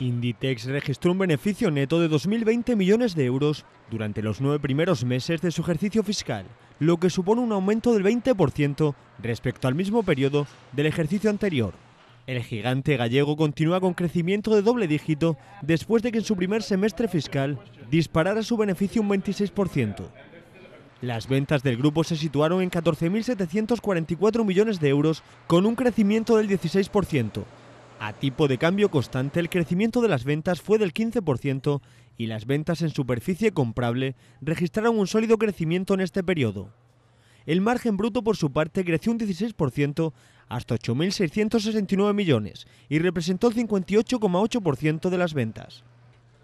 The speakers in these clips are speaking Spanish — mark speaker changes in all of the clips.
Speaker 1: Inditex registró un beneficio neto de 2.020 millones de euros durante los nueve primeros meses de su ejercicio fiscal, lo que supone un aumento del 20% respecto al mismo periodo del ejercicio anterior. El gigante gallego continúa con crecimiento de doble dígito después de que en su primer semestre fiscal disparara su beneficio un 26%. Las ventas del grupo se situaron en 14.744 millones de euros con un crecimiento del 16%. A tipo de cambio constante, el crecimiento de las ventas fue del 15% y las ventas en superficie comprable registraron un sólido crecimiento en este periodo. El margen bruto, por su parte, creció un 16% hasta 8.669 millones y representó el 58,8% de las ventas.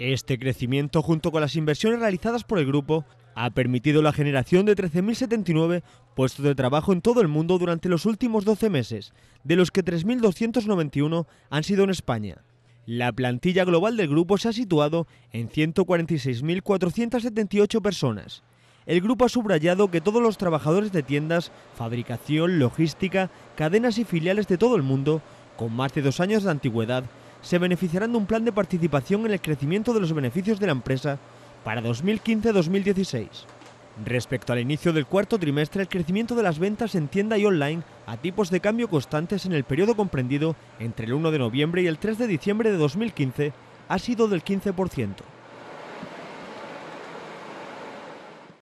Speaker 1: Este crecimiento, junto con las inversiones realizadas por el grupo, ha permitido la generación de 13.079 puestos de trabajo en todo el mundo durante los últimos 12 meses, de los que 3.291 han sido en España. La plantilla global del grupo se ha situado en 146.478 personas. El grupo ha subrayado que todos los trabajadores de tiendas, fabricación, logística, cadenas y filiales de todo el mundo, con más de dos años de antigüedad, se beneficiarán de un plan de participación en el crecimiento de los beneficios de la empresa para 2015-2016. Respecto al inicio del cuarto trimestre, el crecimiento de las ventas en tienda y online a tipos de cambio constantes en el periodo comprendido entre el 1 de noviembre y el 3 de diciembre de 2015 ha sido del 15%.